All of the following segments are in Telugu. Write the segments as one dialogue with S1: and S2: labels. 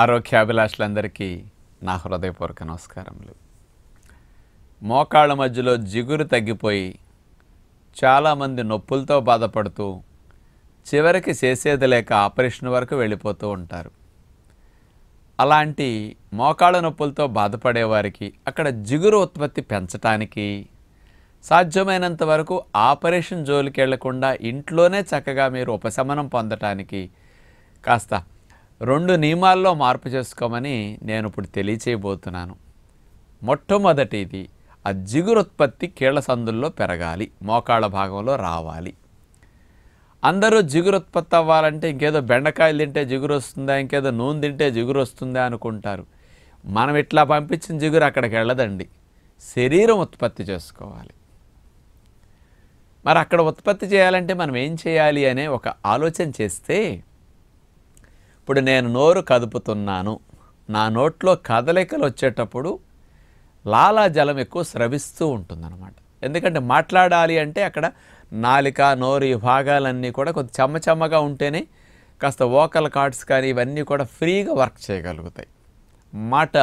S1: ఆరోగ్యాభిలాషులందరికీ నా హృదయపూర్వక నమస్కారములు మోకాళ్ళ మధ్యలో జిగురు తగ్గిపోయి చాలామంది నొప్పులతో బాధపడుతూ చివరికి చేసేది లేక ఆపరేషన్ వరకు వెళ్ళిపోతూ ఉంటారు అలాంటి మోకాళ్ళ నొప్పులతో బాధపడేవారికి అక్కడ జిగురు ఉత్పత్తి పెంచటానికి సాధ్యమైనంత వరకు ఆపరేషన్ జోలికి వెళ్లకుండా ఇంట్లోనే చక్కగా మీరు ఉపశమనం పొందటానికి కాస్త రెండు నియమాల్లో మార్పు చేసుకోమని నేను ఇప్పుడు తెలియచేయబోతున్నాను మొట్టమొదటిది ఆ జిగురుత్పత్తి కీళ్ల సందుల్లో పెరగాలి మోకాళ్ళ భాగంలో రావాలి అందరూ జిగురుత్పత్తి అవ్వాలంటే ఇంకేదో బెండకాయలు తింటే జిగురు వస్తుందా ఇంకేదో నూనె తింటే జిగురు వస్తుందా అనుకుంటారు మనం ఇట్లా పంపించిన జిగురు అక్కడికి వెళ్ళదండి శరీరం ఉత్పత్తి చేసుకోవాలి మరి అక్కడ ఉత్పత్తి చేయాలంటే మనం ఏం చేయాలి అనే ఒక ఆలోచన చేస్తే ఇప్పుడు నేను నోరు కదుపుతున్నాను నా నోట్లో కదలికలు వచ్చేటప్పుడు లాలాజలం ఎక్కువ స్రవిస్తూ ఉంటుందన్నమాట ఎందుకంటే మాట్లాడాలి అంటే అక్కడ నాలిక నోరు ఈ భాగాలన్నీ కూడా కొంచెం చెమ్మచమ్మగా ఉంటేనే కాస్త వోకల్ కార్డ్స్ కానీ ఇవన్నీ కూడా ఫ్రీగా వర్క్ చేయగలుగుతాయి మాట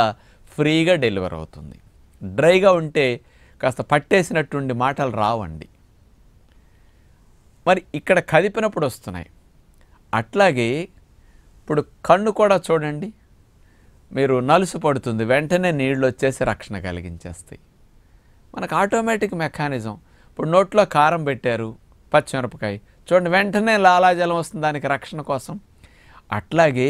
S1: ఫ్రీగా డెలివర్ అవుతుంది డ్రైగా ఉంటే కాస్త పట్టేసినట్టుండి మాటలు రావండి మరి ఇక్కడ కదిపినప్పుడు వస్తున్నాయి అట్లాగే ఇప్పుడు కన్ను కూడా చూడండి మీరు నలుసు పడుతుంది వెంటనే నీళ్ళు వచ్చేసి రక్షణ కలిగించేస్తాయి మనకు ఆటోమేటిక్ మెకానిజం ఇప్పుడు నోట్లో కారం పెట్టారు పచ్చిమిరపకాయ చూడండి వెంటనే లాలాజలం వస్తుంది దానికి రక్షణ కోసం అట్లాగే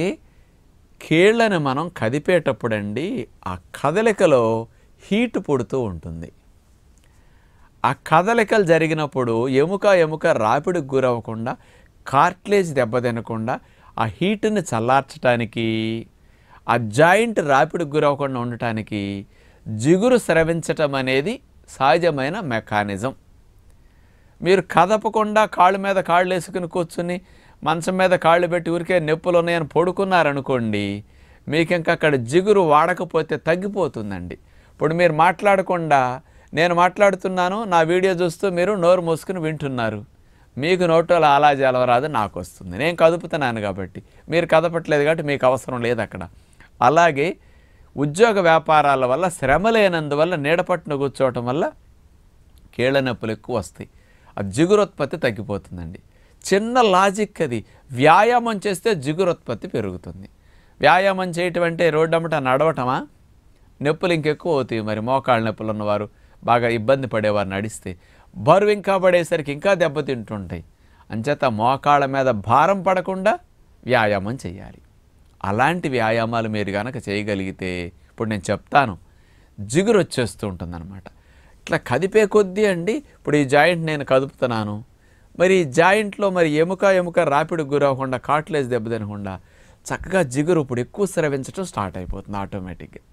S1: కీళ్ళని మనం కదిపేటప్పుడండి ఆ కదలికలో హీట్ పుడుతూ ఉంటుంది ఆ కదలికలు జరిగినప్పుడు ఎముక ఎముక రాపిడికి గురవ్వకుండా కార్ట్లేజ్ దెబ్బతినకుండా ఆ హీట్ని చల్లార్చడానికి ఆ జాయింట్ రాపిడికి గురవకుండా ఉండటానికి జిగురు స్రవించటం అనేది సహజమైన మెకానిజం మీరు కదపకుండా కాళ్ళు మీద కాళ్ళు వేసుకుని కూర్చుని మంచం మీద కాళ్ళు పెట్టి ఊరికే నొప్పులు ఉన్నాయని పడుకున్నారనుకోండి మీకు ఇంకా అక్కడ జిగురు వాడకపోతే తగ్గిపోతుందండి ఇప్పుడు మీరు మాట్లాడకుండా నేను మాట్లాడుతున్నాను నా వీడియో చూస్తూ మీరు నోరు మూసుకుని వింటున్నారు మీకు నోటోలు అలా జలవరాదు నాకు వస్తుంది నేను కదుపుతున్నాను కాబట్టి మీరు కదపట్లేదు కాబట్టి మీకు అవసరం లేదు అక్కడ అలాగే ఉద్యోగ వ్యాపారాల వల్ల శ్రమ లేనందువల్ల నీడపట్టును కూర్చోవటం వల్ల కీళ్ళ నొప్పులు ఎక్కువ వస్తాయి ఆ జిగురుత్పత్తి తగ్గిపోతుందండి చిన్న లాజిక్ అది వ్యాయామం చేస్తే జిగురుత్పత్తి పెరుగుతుంది వ్యాయామం చేయటం అంటే రోడ్డు అమ్మట నడవటమా నొప్పులు ఇంకెక్కువ అవుతాయి మరి మోకాళ్ళ నొప్పులు ఉన్నవారు బాగా ఇబ్బంది పడేవారు నడిస్తే బరువు ఇంకా పడేసరికి ఇంకా దెబ్బతింటుంటాయి అంచేత మోకాళ్ళ మీద భారం పడకుండా వ్యాయామం చేయాలి అలాంటి వ్యాయామాలు మీరు కనుక చేయగలిగితే ఇప్పుడు నేను చెప్తాను జిగురు వచ్చేస్తూ ఉంటుందన్నమాట ఇట్లా కదిపే కొద్దీ అండి ఇప్పుడు ఈ జాయింట్ నేను కదుపుతున్నాను మరి ఈ జాయింట్లో మరి ఎముక ఎముక రాపిడ్ గురవకుండా కాట్లేజ్ దెబ్బతినకుండా చక్కగా జిగురు ఇప్పుడు ఎక్కువ స్రవించడం స్టార్ట్ అయిపోతుంది ఆటోమేటిక్గా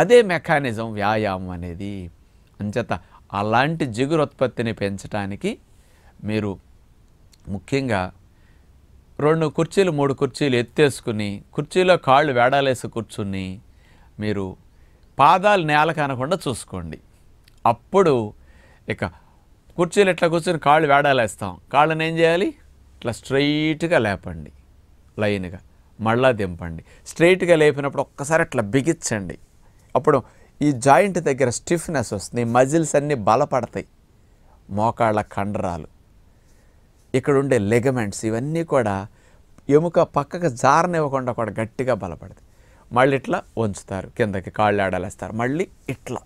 S1: అదే మెకానిజం వ్యాయామం అనేది అంచేత అలాంటి జిగురు ఉత్పత్తిని పెంచడానికి మీరు ముఖ్యంగా రెండు కుర్చీలు మూడు కుర్చీలు ఎత్తేసుకుని కుర్చీలో కాళ్ళు వేడాలేసి కూర్చుని మీరు పాదాలు నేల కానకుండా చూసుకోండి అప్పుడు ఇక కుర్చీలు ఇట్లా కూర్చొని కాళ్ళు వేడాలేస్తాం కాళ్ళని ఏం చేయాలి ఇట్లా స్ట్రైట్గా లేపండి లైన్గా మళ్ళా దింపండి స్ట్రైట్గా లేపినప్పుడు ఒక్కసారి అట్లా బిగించండి అప్పుడు ఈ జాయింట్ దగ్గర స్టిఫ్నెస్ వస్తుంది మజిల్స్ అన్నీ బలపడతాయి మోకాళ్ళ కండరాలు ఇక్కడ ఉండే లెగమెంట్స్ ఇవన్నీ కూడా ఎముక పక్కకు జారనివ్వకుండా కూడా గట్టిగా బలపడతాయి మళ్ళీ ఇట్లా ఉంచుతారు కిందకి కాళ్ళు ఆడాలేస్తారు మళ్ళీ ఇట్లా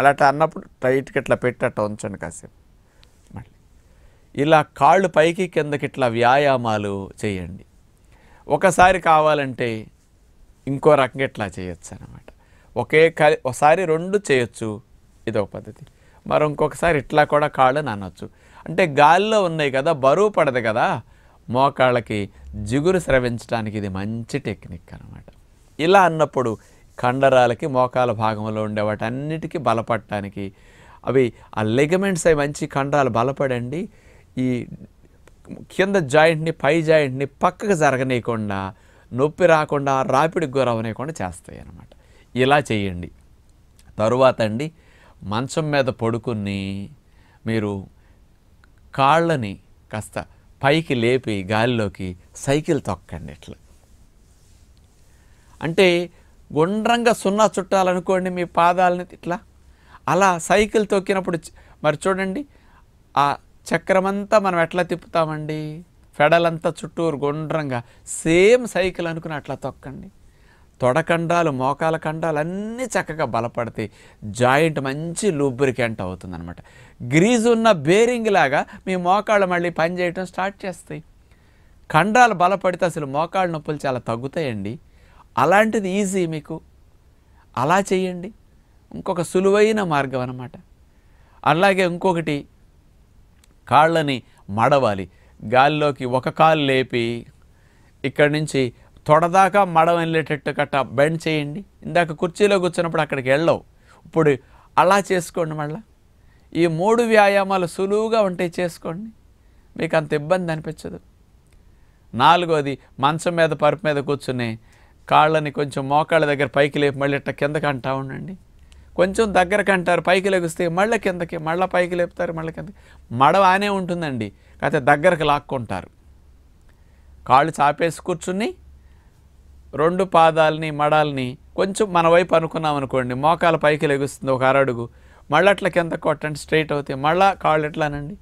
S1: అలా అన్నప్పుడు టైట్కి ఇట్లా పెట్టట్టు ఉంచండి కాసేపు మళ్ళీ ఇలా కాళ్ళు పైకి కిందకి ఇట్లా వ్యాయామాలు చేయండి ఒకసారి కావాలంటే ఇంకో రకంగా ఇట్లా చేయొచ్చు అనమాట ఒకే కలి ఒకసారి రెండు చేయొచ్చు ఒక పద్ధతి మరి ఇంకొకసారి ఇట్లా కూడా కాళ్ళు నానొచ్చు అంటే గాల్లో ఉన్నాయి కదా బరువు పడదు కదా మోకాళ్ళకి జిగురు స్రవించడానికి ఇది మంచి టెక్నిక్ అనమాట ఇలా అన్నప్పుడు కండరాలకి మోకాల భాగంలో ఉండే అన్నిటికీ బలపడటానికి అవి ఆ లెగమెంట్స్ అవి మంచి కండరాలు బలపడండి ఈ కింద జాయింట్ని పై జాయింట్ని పక్కకు జరగనీయకుండా నొప్పి రాకుండా రాపిడికి గురవనీయకుండా చేస్తాయి అన్నమాట ఇలా చేయండి తరువాత అండి మంచం మీద పడుకుని మీరు కాళ్ళని కాస్త పైకి లేపి గాలిలోకి సైకిల్ తొక్కండి ఇట్లా అంటే గుండ్రంగా సున్నా చుట్టాలనుకోండి మీ పాదాలని ఇట్లా అలా సైకిల్ తొక్కినప్పుడు మరి చూడండి ఆ చక్రమంతా మనం ఎట్లా తిప్పుతామండి ఫెడలంతా చుట్టూరు గుండ్రంగా సేమ్ సైకిల్ అనుకుని అట్లా తొక్కండి తొడకండాలు మోకాల కండాలు అన్నీ చక్కగా బలపడతాయి జాయింట్ మంచి లూబ్రికెంట్ అనమాట గ్రీజు ఉన్న బేరింగ్ లాగా మీ మోకాళ్ళు మళ్ళీ పనిచేయటం స్టార్ట్ చేస్తాయి కండాలు బలపడితే అసలు మోకాళ్ళ నొప్పులు చాలా తగ్గుతాయండి అలాంటిది ఈజీ మీకు అలా చేయండి ఇంకొక సులువైన మార్గం అనమాట అలాగే ఇంకొకటి కాళ్ళని మడవాలి గాల్లోకి ఒక కాలు లేపి ఇక్కడి నుంచి తొడదాకా మడం వెళ్ళేటట్టు కట్ట బెండ్ చేయండి ఇందాక కుర్చీలో కూర్చున్నప్పుడు అక్కడికి వెళ్ళవు ఇప్పుడు అలా చేసుకోండి మళ్ళీ ఈ మూడు వ్యాయామాలు సులువుగా ఉంటే చేసుకోండి మీకు అంత ఇబ్బంది అనిపించదు నాలుగోది మంచం మీద పరుపు మీద కూర్చుని కాళ్ళని కొంచెం మోకాళ్ళ దగ్గర పైకి లేపి మళ్ళీ ఇట్ట కిందకి అంటా ఉండండి కొంచెం దగ్గర అంటారు పైకి లేగుస్తే మళ్ళీ కిందకి మళ్ళీ పైకి లేపుతారు మళ్ళీ కిందకి మడవానే ఉంటుందండి కాకపోతే దగ్గరకు లాక్కుంటారు కాళ్ళు చాపేసి కూర్చుని రెండు పాదాలని మడాల్ని కొంచెం మన వైపు అనుకున్నాం అనుకోండి మోకాల పైకి లెగుస్తుంది ఒక అరడుగు అట్లా కింద కొట్టండి స్ట్రైట్ అవుతాయి మళ్ళీ కాళ్ళు ఎట్లానండి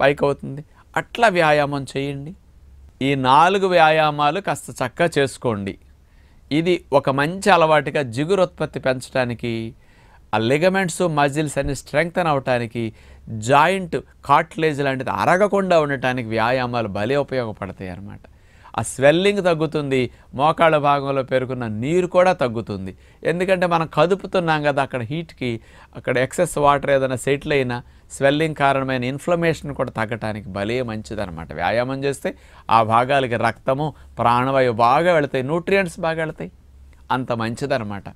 S1: పైకి అవుతుంది అట్లా వ్యాయామం చేయండి ఈ నాలుగు వ్యాయామాలు కాస్త చక్కగా చేసుకోండి ఇది ఒక మంచి అలవాటుగా జిగురుత్పత్తి పెంచడానికి ఆ లిగమెంట్స్ మజిల్స్ అన్ని స్ట్రెంగ్తన్ అవటానికి జాయింట్ కాట్లేజ్ లాంటిది అరగకుండా ఉండటానికి వ్యాయామాలు భలే ఉపయోగపడతాయి అన్నమాట ఆ స్వెల్లింగ్ తగ్గుతుంది మోకాళ్ళ భాగంలో పేరుకున్న నీరు కూడా తగ్గుతుంది ఎందుకంటే మనం కదుపుతున్నాం కదా అక్కడ హీట్కి అక్కడ ఎక్సెస్ వాటర్ ఏదైనా సెటిల్ అయినా స్వెల్లింగ్ కారణమైన ఇన్ఫ్లమేషన్ కూడా తగ్గటానికి భలే మంచిదనమాట వ్యాయామం చేస్తే ఆ భాగాలకి రక్తము ప్రాణవాయువు బాగా వెళతాయి న్యూట్రియంట్స్ బాగా వెళతాయి అంత మంచిదనమాట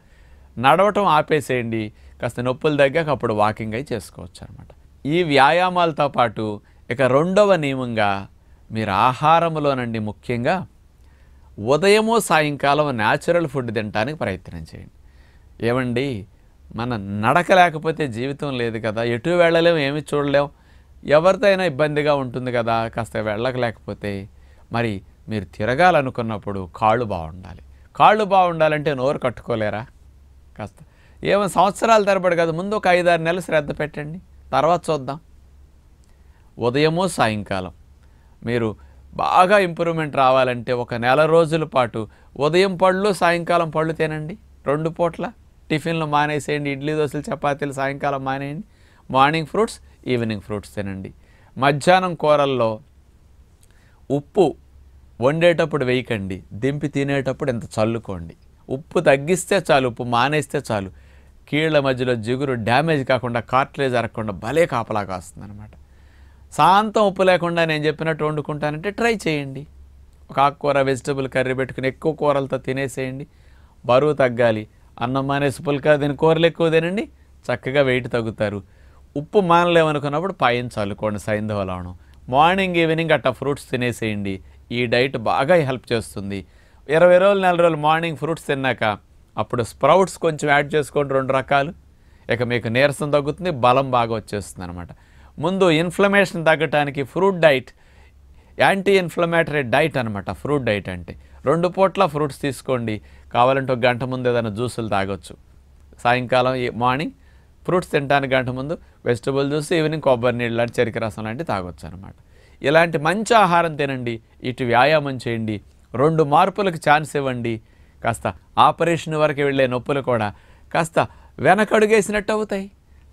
S1: నడవటం ఆపేసేయండి కాస్త నొప్పులు తగ్గాక అప్పుడు వాకింగ్ అయి చేసుకోవచ్చు అనమాట ఈ వ్యాయామాలతో పాటు ఇక రెండవ నియమంగా మీరు ఆహారంలోనండి ముఖ్యంగా ఉదయము సాయంకాలం న్యాచురల్ ఫుడ్ తినడానికి ప్రయత్నం చేయండి ఏమండి మన నడక లేకపోతే జీవితం లేదు కదా ఎటు వెళ్ళలేము ఏమి చూడలేం ఎవరితో ఇబ్బందిగా ఉంటుంది కదా కాస్త వెళ్ళకలేకపోతే మరి మీరు తిరగాలనుకున్నప్పుడు కాళ్ళు బాగుండాలి కాళ్ళు బాగుండాలంటే నోరు కట్టుకోలేరా కాస్త ఏమో సంవత్సరాల తరబడి కాదు ముందు ఒక ఐదారు నెలలు శ్రద్ధ పెట్టండి తర్వాత చూద్దాం ఉదయమో సాయంకాలం మీరు బాగా ఇంప్రూవ్మెంట్ రావాలంటే ఒక నెల రోజుల పాటు ఉదయం పళ్ళు సాయంకాలం పళ్ళు తినండి రెండు పూట్ల టిఫిన్లు మానేసేయండి ఇడ్లీ దోశలు చపాతీలు సాయంకాలం మానేయండి మార్నింగ్ ఫ్రూట్స్ ఈవినింగ్ ఫ్రూట్స్ తినండి మధ్యాహ్నం కూరల్లో ఉప్పు వండేటప్పుడు వేయకండి దింపి తినేటప్పుడు ఇంత చల్లుకోండి ఉప్పు తగ్గిస్తే చాలు ఉప్పు మానేస్తే చాలు కీళ్ళ మధ్యలో జిగురు డ్యామేజ్ కాకుండా కార్ట్లేజ్ అరగకుండా భలే కాపలా కాస్తుంది అనమాట శాంతం ఉప్పు లేకుండా నేను చెప్పినట్టు వండుకుంటానంటే ట్రై చేయండి ఒక ఆకుకూర వెజిటబుల్ కర్రీ పెట్టుకుని ఎక్కువ కూరలతో తినేసేయండి బరువు తగ్గాలి అన్నం మానేసి పులకా దీని కూరలు ఎక్కువ తినండి చక్కగా వెయిట్ తగ్గుతారు ఉప్పు మానలేమనుకున్నప్పుడు పాయించాలి కొన్ని సైంధవ మార్నింగ్ ఈవినింగ్ అట్ట ఫ్రూట్స్ తినేసేయండి ఈ డైట్ బాగా హెల్ప్ చేస్తుంది ఇరవై రోజులు నెల రోజులు మార్నింగ్ ఫ్రూట్స్ తిన్నాక అప్పుడు స్ప్రౌట్స్ కొంచెం యాడ్ చేసుకోండి రెండు రకాలు ఇక మీకు నీరసం తగ్గుతుంది బలం బాగా వచ్చేస్తుంది అనమాట ముందు ఇన్ఫ్లమేషన్ తగ్గటానికి fruit diet anti inflammatory diet అనమాట ఫ్రూట్ డైట్ అంటే రెండు పూట్ల ఫ్రూట్స్ తీసుకోండి కావాలంటే ఒక గంట ముందు ఏదైనా జ్యూసులు తాగొచ్చు సాయంకాలం మార్నింగ్ ఫ్రూట్స్ తినడానికి గంట ముందు వెజిటబుల్ జ్యూస్ ఈవినింగ్ కొబ్బరి నీళ్ళు లాంటి చెరికి రసం లాంటివి తాగొచ్చు అనమాట ఇలాంటి మంచి ఆహారం తినండి ఇటు వ్యాయామం చేయండి రెండు మార్పులకు ఛాన్స్ ఇవ్వండి కాస్త ఆపరేషన్ వరకు వెళ్ళే నొప్పులు కూడా కాస్త వెనకడుగేసినట్టు అవుతాయి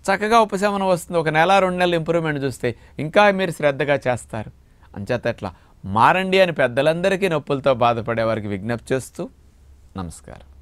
S1: చక్కగా ఉపశమనం వస్తుంది ఒక నెల రెండు నెలలు ఇంప్రూవ్మెంట్ చూస్తే ఇంకా మీరు శ్రద్ధగా చేస్తారు అంచేత ఎట్లా మారండి అని పెద్దలందరికీ నొప్పులతో బాధపడేవారికి విజ్ఞప్తి చేస్తూ నమస్కారం